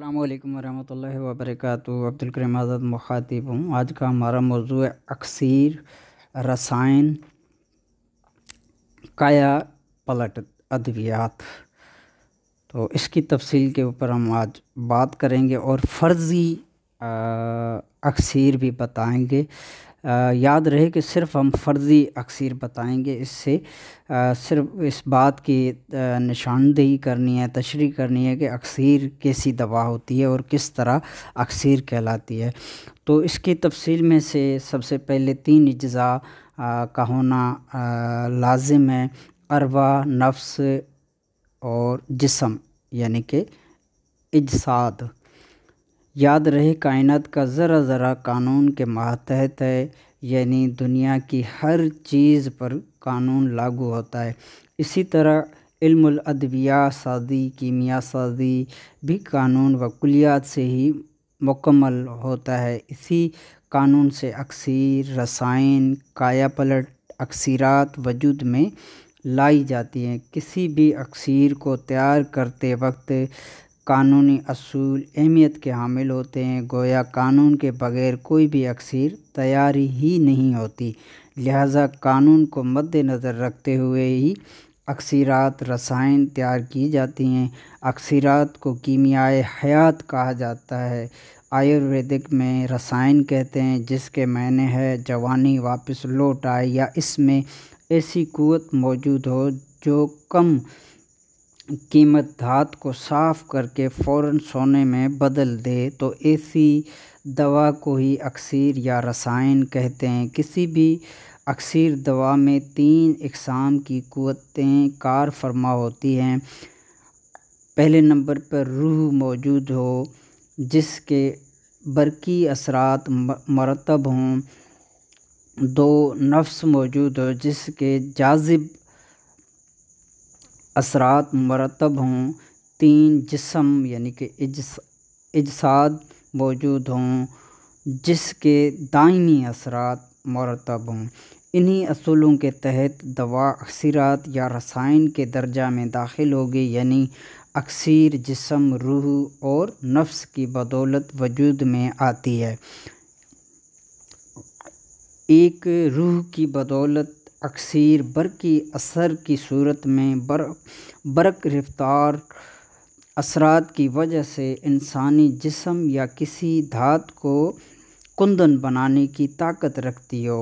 अल्लाम वरहमल वबरक अब्दुलकरम आज़ाद मुखातिब हूँ आज का हमारा मौजू अक्सर रसायन काया पलट अद्वियात तो इसकी तफसील के ऊपर हम आज बात करेंगे और फ़र्ज़ी अक्सर भी बताएँगे याद रहे कि सिर्फ हम फर्जी अक्सर बताएंगे इससे सिर्फ इस बात की निशानदेही करनी है तशरी करनी है कि अक्सर कैसी दवा होती है और किस तरह अक्सर कहलाती है तो इसकी तफसील में से सबसे पहले तीन अज्जा का होना लाजिम है अरवा नफ्स और जिसम यानी कि इजसाद याद रहे कायनात का ज़रा ज़रा कानून के मातहत है यानी दुनिया की हर चीज़ पर कानून लागू होता है इसी तरह इल्मदबिया सादी कीमिया सादी भी कानून व कुलियात से ही मुकम्मल होता है इसी कानून से अक्सर रसायन काया पलट वजूद में लाई जाती हैं किसी भी अक्सर को तैयार करते वक्त कानूनी असूल अहमियत के हामिल होते हैं गोया कानून के बगैर कोई भी अक्सर तैयारी ही नहीं होती लिहाजा कानून को मद्दनज़र रखते हुए ही अक्सरत रसायन तैयार की जाती हैं अक्सरत को कीमियाए हयात कहा जाता है आयुर्वेदिक में रसायन कहते हैं जिसके मायने है जवानी वापस लौट आए या इसमें ऐसी कुत मौजूद हो जो कम कीमत धात को साफ करके फ़ौर सोने में बदल दे तो ऐसी दवा को ही अक्सर या रसायन कहते हैं किसी भी अक्सर दवा में तीन इकसाम की क़वतें कार फरमा होती हैं पहले नंबर पर रूह मौजूद हो जिसके बरकी असरात मरतब हों दो नफ्स मौजूद हो जिसके जाजिब असरात मरतब हों तीन जिसम यानी कि इजसाद मौजूद हों जिसके दाइनी असरात मरतब हों इन्हीं असूलों के तहत दवा अक्सरात या रसायन के दर्जा में दाखिल होगी यानी अक्सर जिसम रूह और नफ्स की बदौलत वजूद में आती है एक रूह की बदौलत अक्सर की असर की सूरत में बर बरक रफ्तार असरात की वजह से इंसानी जिसम या किसी धात को कुंदन बनाने की ताकत रखती हो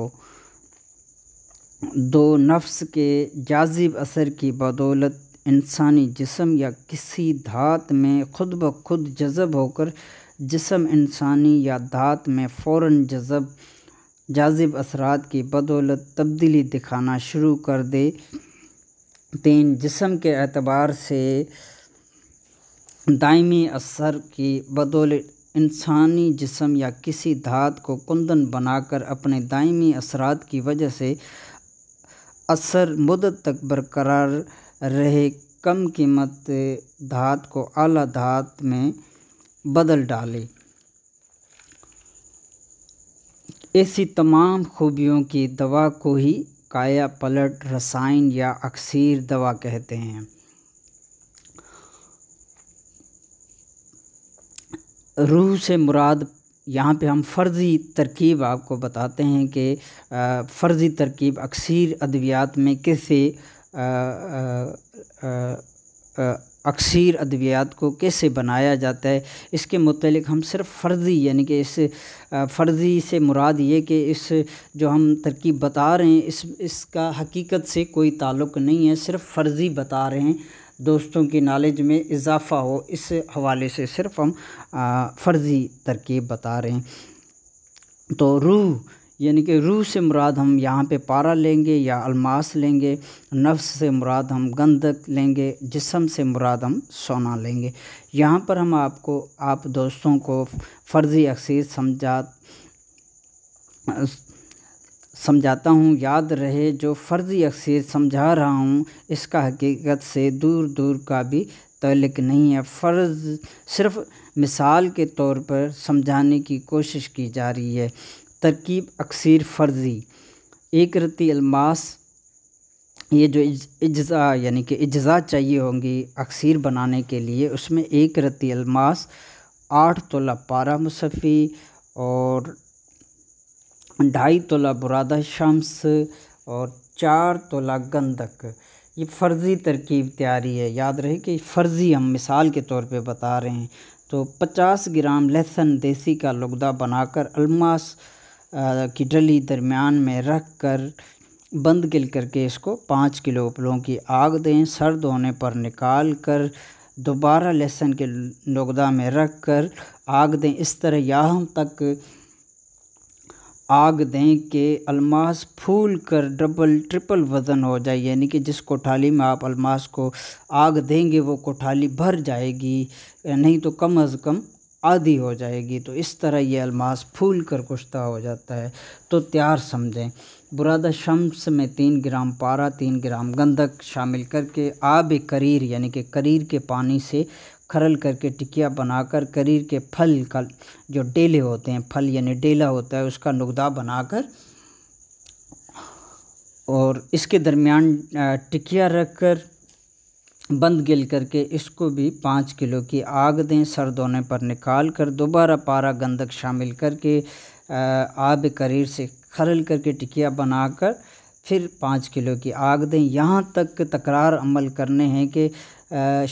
दो नफ्स के जाजिब असर की बदौलत इंसानी जिसम या किसी धात में खुद ब खुद जज़ब होकर जिसम इंसानी या धात में फ़ौर जज़ब जाजिब असरात की बदौलत तब्दीली दिखाना शुरू कर दे तीन जिसम के अतबार से दायमी असर की बदौलत इंसानी जिसम या किसी धात को कुंदन बनाकर अपने दायमी असरात की वजह से असर मुदत तक बरकरार रहे कम कीमत धात को आला धात में बदल डाले ऐसी तमाम खूबियों की दवा को ही काया पलट रसायन या अक्सर दवा कहते हैं रूह से मुराद यहाँ पे हम फ़र्ज़ी तरकीब आपको बताते हैं कि फ़र्ज़ी तरकीब अक्सर अद्वियात में कैसे अक्सर अद्वियात को कैसे बनाया जाता है इसके मतलब हम सिर्फ फ़र्ज़ी यानी कि इस फ़र्ज़ी से मुराद ये कि इस जो हम तरकीब बता रहे हैं इस इसका हकीकत से कोई ताल्लुक़ नहीं है सिर्फ फ़र्ज़ी बता रहे हैं दोस्तों की नॉलेज में इजाफ़ा हो इस हवाले से सिर्फ़ हम फ़र्ज़ी तरकीब बता रहे हैं तो रूह यानी कि रूह से मुराद हम यहाँ पे पारा लेंगे या अलमास लेंगे नफ्स से मुराद हम गंदक लेंगे जिसम से मुराद हम सोना लेंगे यहाँ पर हम आपको आप दोस्तों को फ़र्ज़ी अक्सर समझा समझाता हूँ याद रहे जो फ़र्ज़ी अक्सर समझा रहा हूँ इसका हकीकत से दूर दूर का भी तलक नहीं है फ़र्ज़ सिर्फ़ मिसाल के तौर पर समझाने की कोशिश की जा रही है तरकीब अक्सर फ़र्ज़ी एक रती अलमास ये जो इज्ज़ा यानी कि इज्ज़ा चाहिए होंगी अक्सर बनाने के लिए उसमें एक रती अलमास आठ तोला पारा मुसफ़ी और ढाई तोला बुरादा शम्स और चार तोला गंदक ये फ़र्ज़ी तरकीब तैयारी है याद रहे कि फ़र्ज़ी हम मिसाल के तौर पे बता रहे हैं तो 50 ग्राम लहसुन देसी का लुगदा बनाकर अलमास की डली दरमियान में रख कर बंद गिल करके इसको पाँच किलो उपलों की आग दें सर्द होने पर निकाल कर दोबारा लहसुन के नगदा में रख कर आग दें इस तरह यहाँ तक आग दें कि अलमास फूल कर डबल ट्रिपल वज़न हो जाए यानी कि जिस कोठाली में आप अलमास को आग देंगे वो कोठाली भर जाएगी नहीं तो कम अज़ कम आदि हो जाएगी तो इस तरह ये अलमास फूल कर कुश्ता हो जाता है तो तैयार समझें बुरादा शम्स में तीन ग्राम पारा तीन ग्राम गंधक शामिल करके आब करीर यानी कि करीर के पानी से खरल करके टिकिया बनाकर करीर के फल का जो डेले होते हैं फल यानी डेला होता है उसका नुकदा बनाकर और इसके दरमियान टिकिया रख कर बंद गिल करके इसको भी पाँच किलो की आग दें सर धोने पर निकाल कर दोबारा पारा गंदक शामिल करके आब करीर से खरल करके टिकिया बनाकर फिर पाँच किलो की आग दें यहाँ तक तकरार अमल करने हैं कि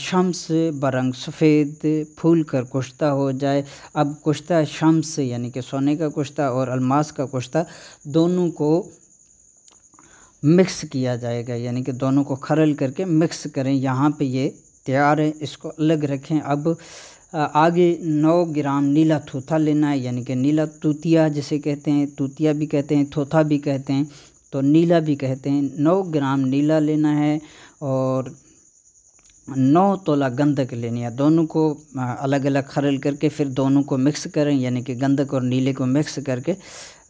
शम्स बरंग सफ़ेद फूल कर कुश्ता हो जाए अब कुश्ता शम्स यानी कि सोने का कुश्ता और अलमास का कुश्ता दोनों को मिक्स किया जाएगा यानी कि दोनों को खरल करके मिक्स करें यहाँ पे ये तैयार है इसको अलग रखें अब आगे 9 ग्राम नीला थोथा लेना है यानी कि नीला तूतिया जिसे कहते हैं तूतिया भी कहते हैं थोथा भी कहते हैं तो नीला भी कहते हैं 9 ग्राम नीला लेना है और नौ तोला गंदक लेनी है दोनों को अलग अलग खरल करके फिर दोनों को मिक्स करें यानी कि गंदक और नीले को मिक्स करके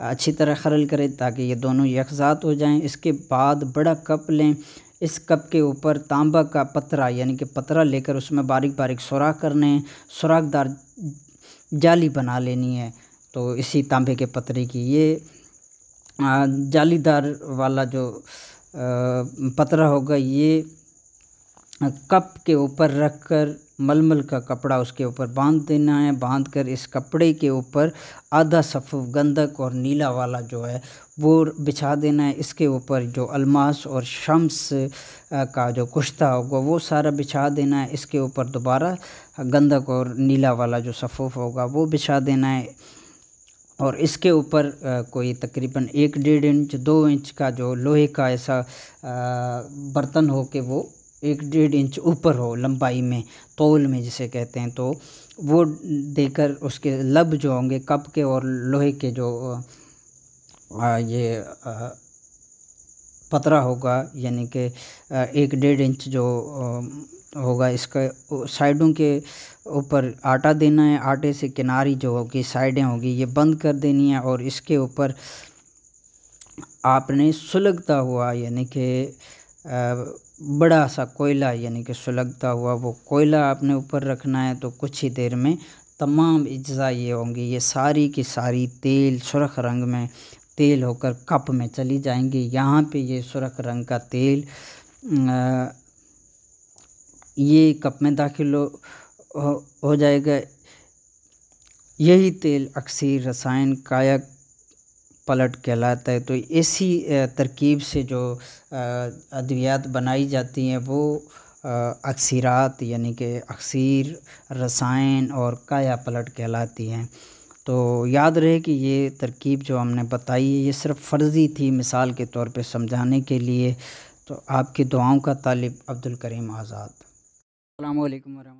अच्छी तरह खरल करें ताकि ये दोनों यकजात हो जाएं इसके बाद बड़ा कप लें इस कप के ऊपर तांबा का पतरा यानी कि पतरा लेकर उसमें बारीक बारीक सुराख करने हैं सुराखदार जाली बना लेनी है तो इसी तांबे के पतरे की ये जालीदार वाला जो पतरा होगा ये कप के ऊपर रख कर मलमल का कपड़ा उसके ऊपर बांध देना है बांध कर इस कपड़े के ऊपर आधा सफ़ गंधक और नीला वाला जो है वो बिछा देना है इसके ऊपर जो अलमास और शम्स का जो कुश्ता होगा वो सारा बिछा देना है इसके ऊपर दोबारा गंधक और नीला वाला जो सफ़ूफ होगा वो बिछा देना है और इसके ऊपर कोई तकरीबन एक डेढ़ इंच दो इंच का जो लोहे का ऐसा बर्तन हो के वो एक डेढ़ इंच ऊपर हो लंबाई में तोल में जिसे कहते हैं तो वो देकर उसके लब जो होंगे कप के और लोहे के जो आ, ये आ, पतरा होगा यानी कि एक डेढ़ इंच जो होगा इसका साइडों के ऊपर आटा देना है आटे से किनारी जो होगी साइडें होगी ये बंद कर देनी है और इसके ऊपर आपने सुलगता हुआ यानी कि बड़ा सा कोयला यानी कि सुलगता हुआ वो कोयला आपने ऊपर रखना है तो कुछ ही देर में तमाम अज्जा ये होंगी ये सारी की सारी तेल सुरख रंग में तेल होकर कप में चली जाएंगी यहाँ पे ये सुरख रंग का तेल आ, ये कप में दाखिल हो, हो, जाएगा यही तेल अक्सर रसायन कायक पलट कहलाता है तो इसी तरकीब से जो अद्वियात बनाई जाती हैं वो अक्सरात यानी कि अक्सर रसायन और काया पलट कहलाती हैं तो याद रहे कि ये तरकीब जो हमने बताई है ये सिर्फ फर्जी थी मिसाल के तौर पे समझाने के लिए तो आपकी दुआओं का तालिब अब्दुल करीम आज़ाद अल्लाम वरम